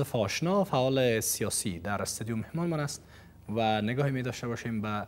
آصف آشنا فعال سیاسی در استودیو مهمان من است و نگاهی می داشته باشیم به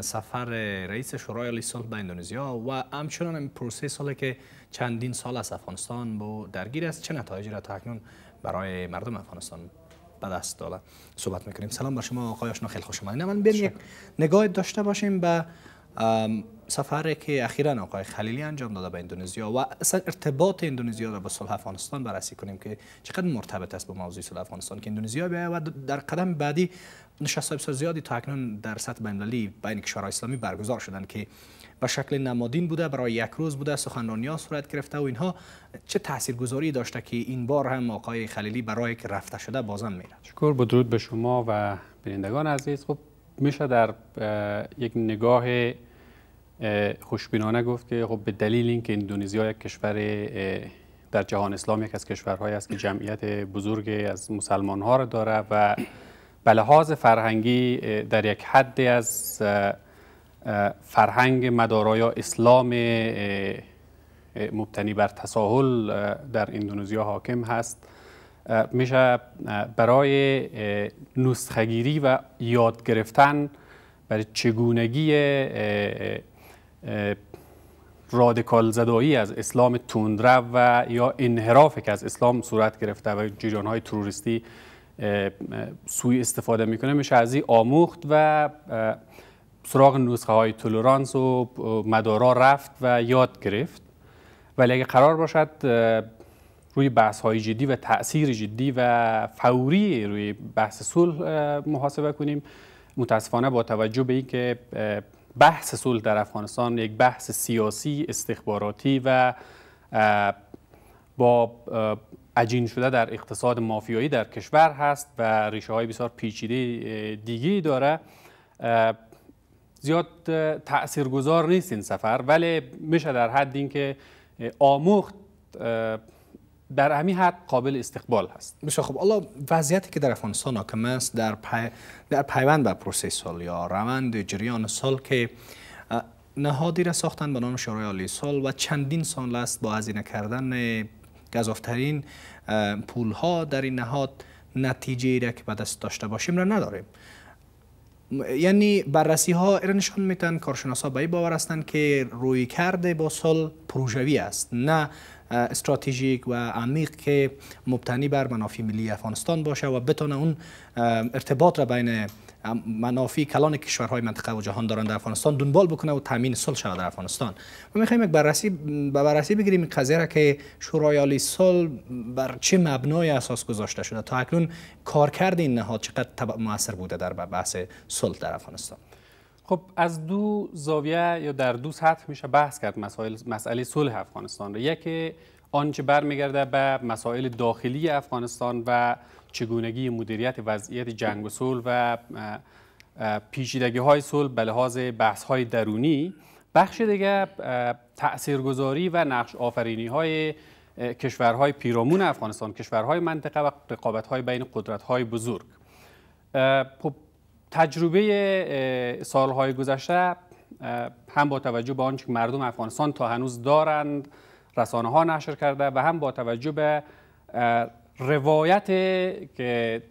سفر رئیس شورای عالی صلح به اندونزیا و همچنان این پروسه ساله که چندین سال از افغانستان با درگیر است چه نتایجی را اکنون برای مردم افغانستان به دست صحبت میکنیم سلام بر شما آقای آشنا خیلی خوش آمدید من بریم یک داشته باشیم به سفری که اخیرا آقای خلیلی انجام داده به اندونزیا و اصلا ارتباط اندونزیا را با صلح افغانستان بررسی کنیم که چقدر مرتبط است با موضوع صلح افغانستان که اندونزیا بیاید و در قدم بعدی نشست های بسیار زیادی تا اکنون در سطح بین‌المللی بین کشورهای اسلامی برگزار شدند که به شکل نمادین بوده برای یک روز بوده ها صورت گرفته و اینها چه تاثیرگذاری داشته که این بار هم آقای خلیلی برای رفته شده بازم میرد شکر بدرود به شما و بینندگان عزیز خب میشه در یک نگاه خوشبینانه گفت که خب به دلیل اینکه اندونزی یک کشور در جهان اسلام یک از کشورهایی است که جمعیت بزرگ از مسلمان ها را داره و به لحاظ فرهنگی در یک حدی از فرهنگ مدارای اسلام مبتنی بر تساهل در اندونزیا حاکم هست میشه برای نسخگیری و یاد گرفتن برای چگونگی رادیکال زدایی از اسلام تندرو و یا انحرافی که از اسلام صورت گرفته و جریان های تروریستی سوی استفاده میکنه میشه از این آموخت و سراغ نسخه های تولرانس و مدارا رفت و یاد گرفت ولی اگه قرار باشد روی بحث های جدی و تاثیر جدی و فوری روی بحث صلح محاسبه کنیم متاسفانه با توجه به اینکه بحث صلح در افغانستان یک بحث سیاسی استخباراتی و با عجین شده در اقتصاد مافیایی در کشور هست و ریشه های بسیار پیچیده دیگه داره زیاد تاثیرگذار نیست این سفر ولی میشه در حد اینکه آموخت در همین حد قابل استقبال هست بسیار خب الله وضعیتی که در افغانستان حاکم است در, پی... در پیوند به پروسه سال یا روند جریان سال که نهادی را ساختن به نام شورای عالی سال و چندین سال است با هزینه کردن گذافترین پول ها در این نهاد نتیجه را که به دست داشته باشیم را نداریم یعنی بررسی ها را نشان میتن کارشناس ها به باور هستند که روی کرده با سال پروژوی است نه استراتژیک و عمیق که مبتنی بر منافع ملی افغانستان باشه و بتونه اون ارتباط را بین منافع کلان کشورهای منطقه و جهان دارند در افغانستان دنبال بکنه و تامین صلح شود در افغانستان ما میخوایم یک بررسی بررسی بگیریم این قضیه را که شورای عالی صلح بر چه مبنای اساس گذاشته شده تا اکنون کارکرد این نهاد چقدر موثر بوده در بحث صلح در افغانستان خب از دو زاویه یا در دو سطح میشه بحث کرد مسائل مسئله صلح افغانستان را یکی آنچه برمیگرده به مسائل داخلی افغانستان و چگونگی مدیریت وضعیت جنگ و صلح و پیچیدگی های صلح به لحاظ بحث های درونی بخش دیگه تاثیرگذاری و نقش آفرینی های کشورهای پیرامون افغانستان کشورهای منطقه و رقابت های بین قدرت های بزرگ تجربه سالهای گذشته هم با توجه به آنچه مردم افغانستان تا هنوز دارند رسانه ها نشر کرده و هم با توجه به روایت که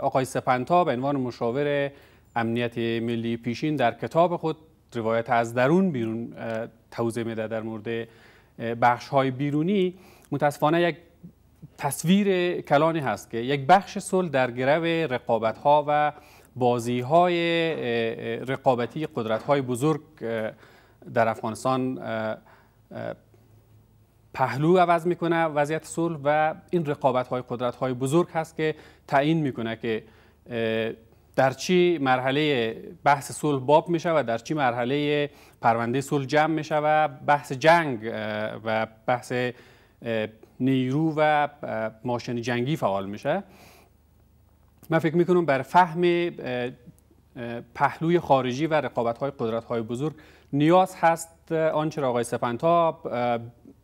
آقای سپنتا به عنوان مشاور امنیت ملی پیشین در کتاب خود روایت از درون بیرون توضیح میده در مورد بخش های بیرونی متاسفانه یک تصویر کلانی هست که یک بخش صلح در گرو رقابت ها و بازی های رقابتی قدرت های بزرگ در افغانستان پهلو عوض میکنه وضعیت صلح و این رقابت های قدرت های بزرگ هست که تعیین میکنه که در چی مرحله بحث صلح باب میشه و در چی مرحله پرونده صلح جمع میشه و بحث جنگ و بحث نیرو و ماشین جنگی فعال میشه من فکر میکنم بر فهم پهلوی خارجی و قدرت های بزرگ نیاز هست آنچه را آقای سپنتاب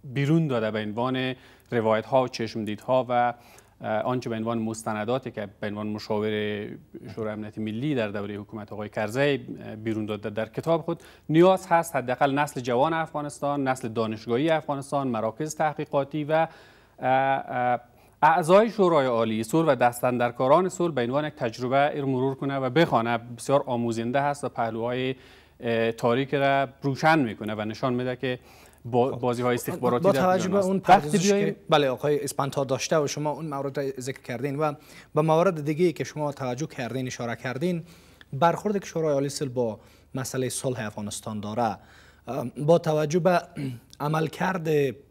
بیرون داده به عنوان روایت ها و دید ها و آنچه به عنوان مستنداتی که به عنوان مشاور شورای امنیت ملی در دوره حکومت آقای کرزی بیرون داده در کتاب خود نیاز هست حداقل نسل جوان افغانستان نسل دانشگاهی افغانستان مراکز تحقیقاتی و اعضای شورای عالی صلح و دستندرکاران صلح به عنوان یک تجربه ایر مرور کنه و بخوانه بسیار آموزنده هست و پهلوهای تاریک را روشن میکنه و نشان میده که خب، بازی های خب، خب، استخباراتی با توجه به اون که بله آقای اسپانتا داشته و شما اون مورد ذکر کردین و به موارد دیگه که شما توجه کردین اشاره کردین برخورد که شورای عالی صلح با مسئله صلح افغانستان داره با توجه به عملکرد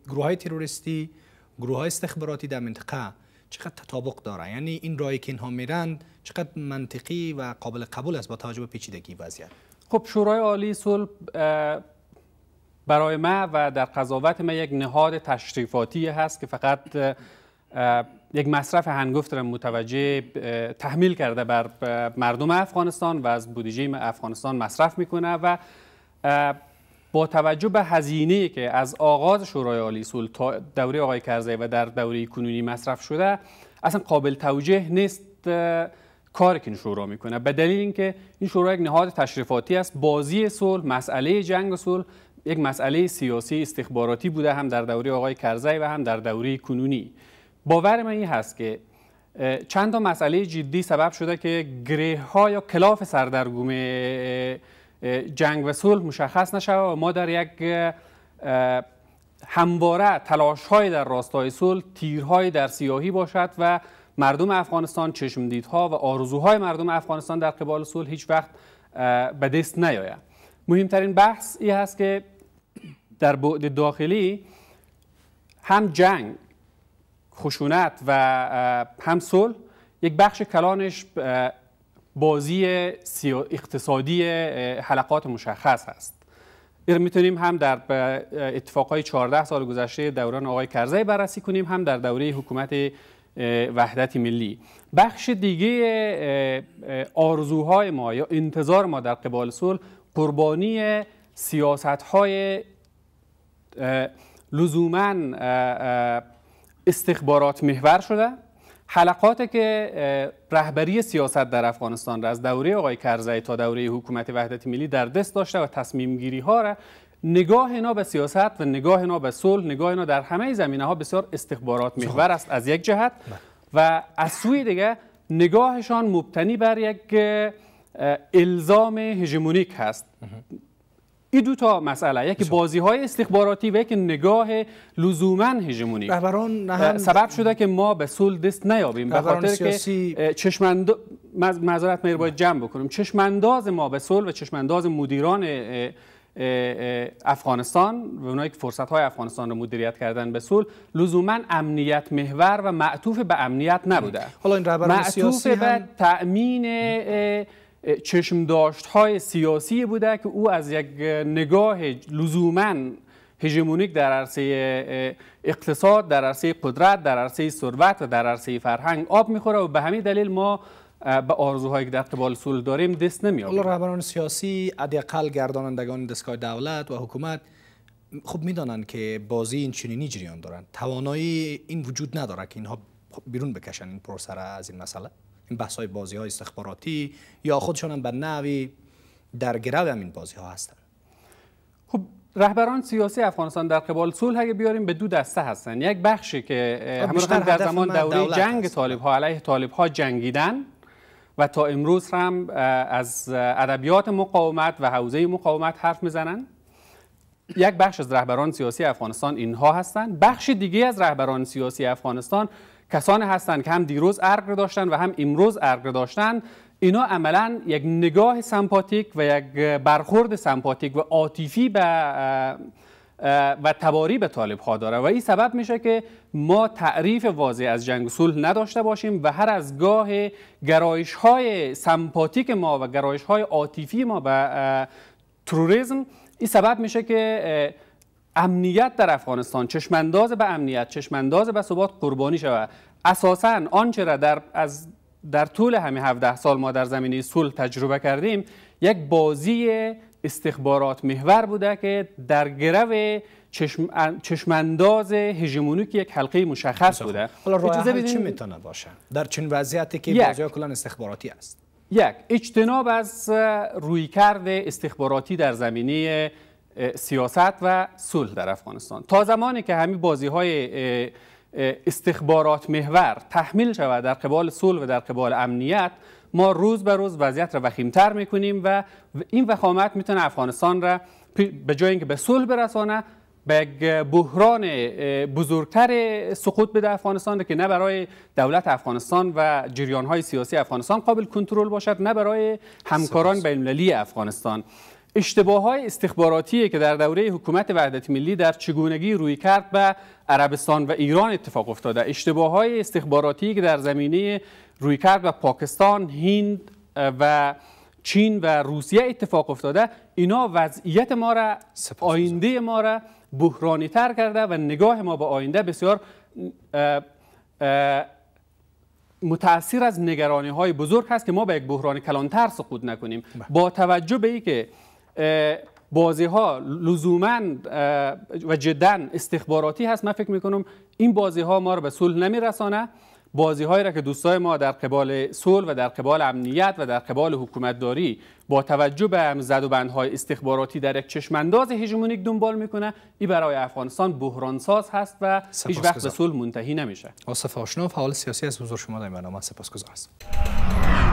گروه های تروریستی گروه های استخباراتی در منطقه چقدر تطابق داره یعنی این رای که اینها میرند چقدر منطقی و قابل قبول است با توجه به پیچیدگی وضعیت خب شورای عالی صلح برای ما و در قضاوت ما یک نهاد تشریفاتی هست که فقط یک مصرف هنگفت را متوجه تحمیل کرده بر مردم افغانستان و از بودجه افغانستان مصرف میکنه و با توجه به هزینه که از آغاز شورای عالی صلح تا دوره آقای کرزی و در دوره کنونی مصرف شده اصلا قابل توجه نیست کار که این شورا میکنه به دلیل اینکه این شورا یک نهاد تشریفاتی است بازی صلح مسئله جنگ صلح یک مسئله سیاسی استخباراتی بوده هم در دوره آقای کرزی و هم در دوره کنونی باور من این هست که چند تا مسئله جدی سبب شده که گره ها یا کلاف سردرگومه جنگ و صلح مشخص نشود و ما در یک همواره تلاش های در راستای صلح تیرهای در سیاهی باشد و مردم افغانستان چشم ها و آرزوهای مردم افغانستان در قبال صلح هیچ وقت به دست نیاید مهمترین بحث این هست که در بعد داخلی هم جنگ خشونت و هم صلح یک بخش کلانش بازی اقتصادی حلقات مشخص هست میتونیم هم در اتفاقای 14 سال گذشته دوران آقای کرزی بررسی کنیم هم در دوره حکومت وحدت ملی بخش دیگه آرزوهای ما یا انتظار ما در قبال صلح قربانی سیاست های لزوما استخبارات محور شده حلقات که رهبری سیاست در افغانستان را از دوره آقای کرزی تا دوره حکومت وحدت ملی در دست داشته و تصمیم گیری ها را نگاه اینا به سیاست و نگاه اینا به صلح نگاه اینا در همه زمینه ها بسیار استخبارات محور است از یک جهت بله. و از سوی دیگه نگاهشان مبتنی بر یک الزام هژمونیک هست این دو تا مسئله یکی بازی های استخباراتی و یکی نگاه لزوما هژمونی سبب شده که ما به صلح دست نیابیم به خاطر که چشمند باید جمع بکنیم چشمانداز ما به صلح و چشمانداز مدیران افغانستان و اونایی که فرصت های افغانستان رو مدیریت کردن به صلح لزوما امنیت محور و معطوف به امنیت نبوده حالا این رهبران سیاسی به تأمین داشت های سیاسی بوده که او از یک نگاه لزوما هژمونیک در عرصه اقتصاد، در عرصه قدرت، در عرصه ثروت و در عرصه فرهنگ آب میخوره و به همین دلیل ما به آرزوهایی که در قبال سول داریم دست نمیابیم. رهبران سیاسی حداقل گردانندگان دستگاه دولت و حکومت خوب میدانند که بازی این چنینی جریان دارند توانایی این وجود نداره که اینها خب بیرون بکشن این پرسره از این مسئله های بازی های استخباراتی یا خودشان هم به نوی در گرد این بازی ها هستند خب رهبران سیاسی افغانستان در قبال صلح اگه بیاریم به دو دسته هستن یک بخشی که همون در زمان دوره جنگ طالب ها علیه طالب ها جنگیدن و تا امروز هم از ادبیات مقاومت و حوزه مقاومت حرف میزنن یک بخش از رهبران سیاسی افغانستان اینها هستند بخش دیگه از رهبران سیاسی افغانستان کسانی هستند که هم دیروز عرق رو داشتن و هم امروز عرق رو داشتن اینا عملا یک نگاه سمپاتیک و یک برخورد سمپاتیک و عاطفی به و تباری به طالب ها داره و این سبب میشه که ما تعریف واضح از جنگ صلح نداشته باشیم و هر از گاه گرایش های سمپاتیک ما و گرایش های عاطفی ما به تروریزم این سبب میشه که امنیت در افغانستان چشمانداز به امنیت چشمانداز به ثبات قربانی شود اساسا آنچه را در از در طول همه 17 سال ما در زمینه صلح تجربه کردیم یک بازی استخبارات محور بوده که در گرو چشمانداز هژمونی که یک حلقه مشخص بوده حالا راه چی میتونه باشه در چنین وضعیتی که بازی کلا استخباراتی است یک اجتناب از رویکرد استخباراتی در زمینه سیاست و صلح در افغانستان تا زمانی که همین بازی های استخبارات محور تحمیل شود در قبال صلح و در قبال امنیت ما روز به روز وضعیت را وخیمتر میکنیم و این وخامت میتونه افغانستان را به جای اینکه به صلح برسانه به بحران بزرگتر سقوط بده افغانستان که نه برای دولت افغانستان و های سیاسی افغانستان قابل کنترل باشد نه برای همکاران بین افغانستان اشتباه های استخباراتی که در دوره حکومت وحدت ملی در چگونگی روی کرد و عربستان و ایران اتفاق افتاده اشتباه های استخباراتی که در زمینه روی کرد و پاکستان، هند و چین و روسیه اتفاق افتاده اینا وضعیت ما را آینده ما را بحرانی تر کرده و نگاه ما به آینده بسیار متاثر از نگرانی های بزرگ هست که ما به یک بحران کلانتر سقوط نکنیم بله. با توجه به ای که بازی ها لزوما و جدا استخباراتی هست من فکر میکنم این بازی ها ما رو به صلح نمیرسانه بازی هایی را که دوستای ما در قبال صلح و در قبال امنیت و در قبال داری با توجه به زد و بندهای استخباراتی در یک چشمانداز هژمونیک دنبال میکنه این برای افغانستان بحرانساز هست و هیچ وقت به صلح منتهی نمیشه آصف آشنا فعال سیاسی از حضور شما در برنامه سپاسگزارم